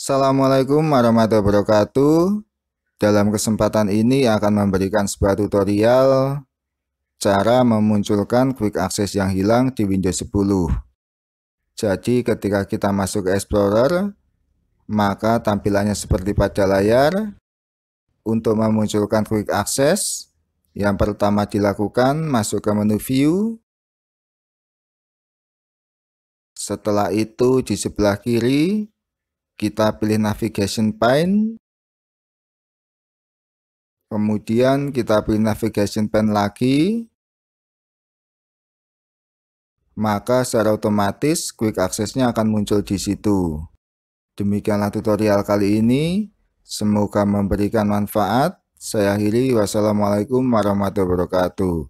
Assalamualaikum warahmatullahi wabarakatuh Dalam kesempatan ini akan memberikan sebuah tutorial Cara memunculkan quick access yang hilang di Windows 10 jadi ketika kita masuk Explorer, maka tampilannya seperti pada layar. Untuk memunculkan Quick Access, yang pertama dilakukan masuk ke menu View. Setelah itu di sebelah kiri kita pilih navigation pane. Kemudian kita pilih navigation pane lagi. Maka secara otomatis quick access-nya akan muncul di situ. Demikianlah tutorial kali ini. Semoga memberikan manfaat. Saya akhiri. Wassalamualaikum warahmatullahi wabarakatuh.